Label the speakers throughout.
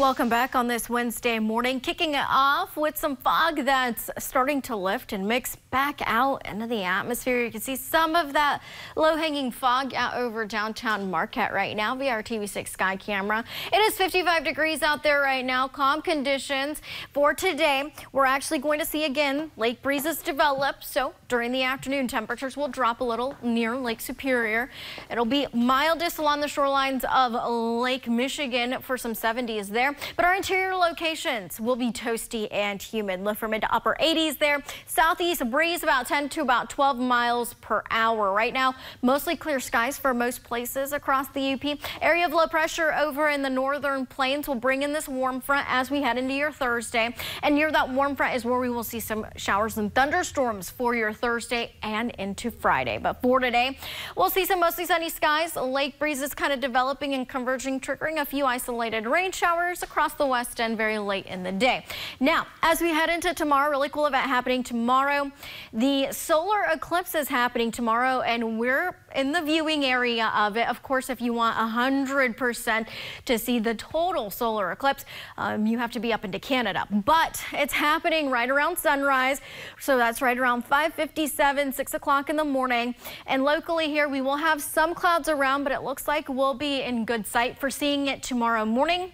Speaker 1: Welcome back on this Wednesday morning. Kicking it off with some fog that's starting to lift and mix back out into the atmosphere. You can see some of that low-hanging fog out over downtown Marquette right now via our TV6 Sky camera. It is 55 degrees out there right now. Calm conditions for today. We're actually going to see again lake breezes develop. So during the afternoon, temperatures will drop a little near Lake Superior. It'll be mildest along the shorelines of Lake Michigan for some 70s there there. But our interior locations will be toasty and humid. Look for mid to upper 80s there. Southeast breeze about 10 to about 12 miles per hour. Right now, mostly clear skies for most places across the UP. Area of low pressure over in the northern plains will bring in this warm front as we head into your Thursday. And near that warm front is where we will see some showers and thunderstorms for your Thursday and into Friday. But for today, we'll see some mostly sunny skies. Lake breezes kind of developing and converging, triggering a few isolated rain showers across the west end very late in the day. Now, as we head into tomorrow, really cool event happening tomorrow. The solar eclipse is happening tomorrow, and we're in the viewing area of it. Of course, if you want 100% to see the total solar eclipse, um, you have to be up into Canada. But it's happening right around sunrise, so that's right around 5.57, 6 o'clock in the morning. And locally here, we will have some clouds around, but it looks like we'll be in good sight for seeing it tomorrow morning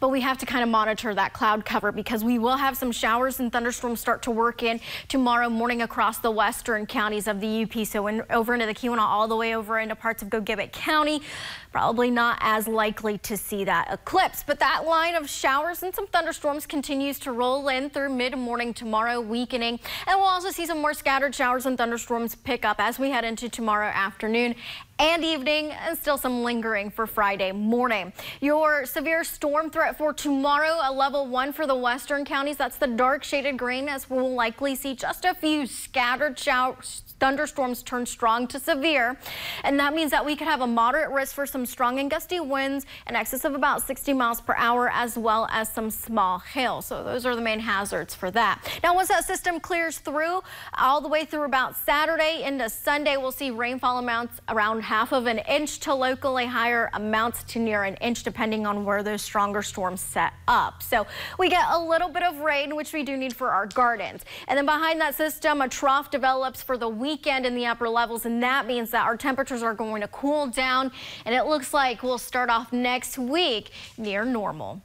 Speaker 1: but we have to kind of monitor that cloud cover because we will have some showers and thunderstorms start to work in tomorrow morning across the western counties of the UP. So in, over into the Keweenaw, all the way over into parts of Gogibbet County, probably not as likely to see that eclipse. But that line of showers and some thunderstorms continues to roll in through mid-morning tomorrow, weakening. And we'll also see some more scattered showers and thunderstorms pick up as we head into tomorrow afternoon and evening and still some lingering for Friday morning. Your severe storm threat for tomorrow, a level one for the western counties. That's the dark shaded green as we'll likely see just a few scattered showers thunderstorms turn strong to severe. And that means that we could have a moderate risk for some strong and gusty winds in excess of about 60 miles per hour, as well as some small hail. So those are the main hazards for that. Now, once that system clears through, all the way through about Saturday into Sunday, we'll see rainfall amounts around half of an inch to locally higher amounts to near an inch, depending on where those stronger storms set up. So we get a little bit of rain, which we do need for our gardens. And then behind that system, a trough develops for the wind weekend in the upper levels, and that means that our temperatures are going to cool down, and it looks like we'll start off next week near normal.